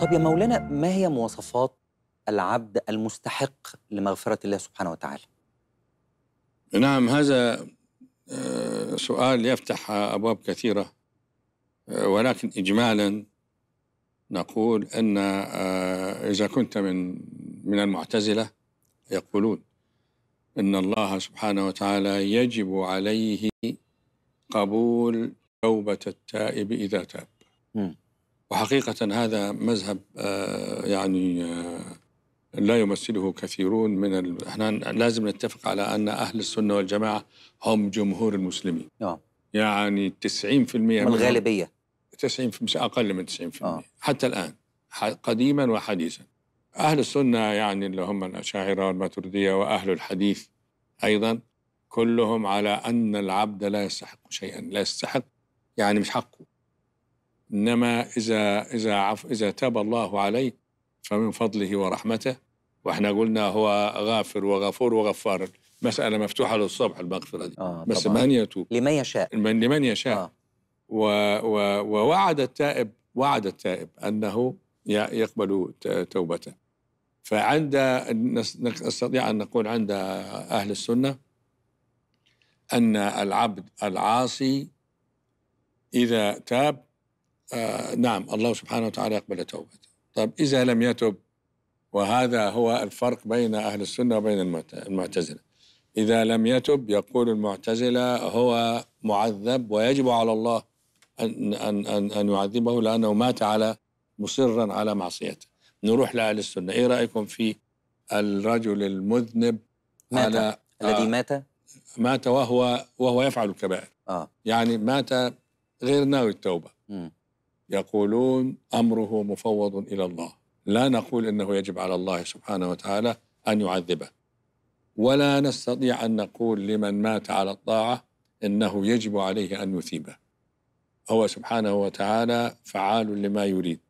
طب يا مولانا ما هي مواصفات العبد المستحق لمغفرة الله سبحانه وتعالى نعم هذا آه، سؤال يفتح أبواب كثيرة آه، ولكن إجمالا نقول أن آه، إذا كنت من من المعتزلة يقولون أن الله سبحانه وتعالى يجب عليه قبول توبة التائب إذا تاب م. وحقيقة هذا مذهب آه، يعني آه، لا يمثله كثيرون من ال... احنا لازم نتفق على ان اهل السنه والجماعه هم جمهور المسلمين. نعم يعني 90% من الغالبيه 90% اقل من 90% آه. حتى الان قديما وحديثا. اهل السنه يعني اللي هم الاشاعره والماتريديه واهل الحديث ايضا كلهم على ان العبد لا يستحق شيئا، لا يستحق يعني مش حقه. إنما إذا إذا عف إذا تاب الله عليه فمن فضله ورحمته واحنا قلنا هو غافر وغفور وغفار مسألة مفتوحة للصبح المغفرة دي آه بس من يتوب لمن يشاء لمن لمن يشاء آه. و و ووعد التائب وعد التائب أنه يقبل توبته فعند نستطيع أن نقول عند أهل السنة أن العبد العاصي إذا تاب آه نعم الله سبحانه وتعالى يقبل توبته طيب إذا لم يتب وهذا هو الفرق بين أهل السنة وبين المعتزلة إذا لم يتب يقول المعتزلة هو معذب ويجب على الله أن, أن, أن, أن يعذبه لأنه مات على مصرا على معصيته نروح لأهل السنة إيه رأيكم في الرجل المذنب مات. على الذي آه مات مات وهو وهو يفعل الكبائر آه. يعني مات غير ناوي التوبة يقولون امره مفوض الى الله لا نقول انه يجب على الله سبحانه وتعالى ان يعذبه ولا نستطيع ان نقول لمن مات على الطاعه انه يجب عليه ان يثيبه هو سبحانه وتعالى فعال لما يريد